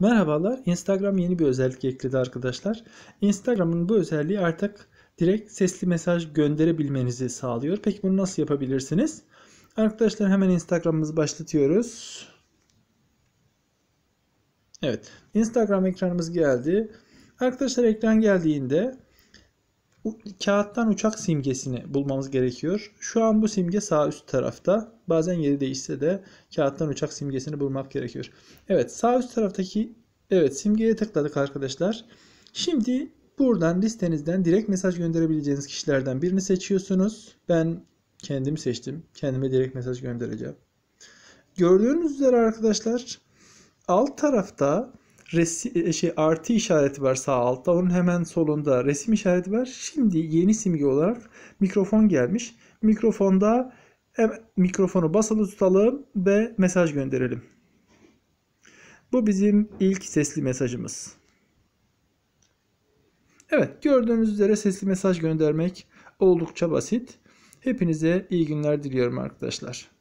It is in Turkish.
Merhabalar, Instagram yeni bir özellik ekledi arkadaşlar. Instagram'ın bu özelliği artık direkt sesli mesaj gönderebilmenizi sağlıyor. Peki bunu nasıl yapabilirsiniz? Arkadaşlar hemen Instagram'ımızı başlatıyoruz. Evet, Instagram ekranımız geldi. Arkadaşlar ekran geldiğinde kağıttan uçak simgesini bulmamız gerekiyor. Şu an bu simge sağ üst tarafta. Bazen yeri değişse de kağıttan uçak simgesini bulmak gerekiyor. Evet sağ üst taraftaki evet simgeye tıkladık arkadaşlar. Şimdi buradan listenizden direkt mesaj gönderebileceğiniz kişilerden birini seçiyorsunuz. Ben kendimi seçtim. Kendime direkt mesaj göndereceğim. Gördüğünüz üzere arkadaşlar alt tarafta resi, e, şey, artı işareti var sağ altta. Onun hemen solunda resim işareti var. Şimdi yeni simge olarak mikrofon gelmiş. Mikrofonda mikrofonu basılı tutalım ve mesaj gönderelim. Bu bizim ilk sesli mesajımız. Evet gördüğünüz üzere sesli mesaj göndermek oldukça basit. Hepinize iyi günler diliyorum arkadaşlar.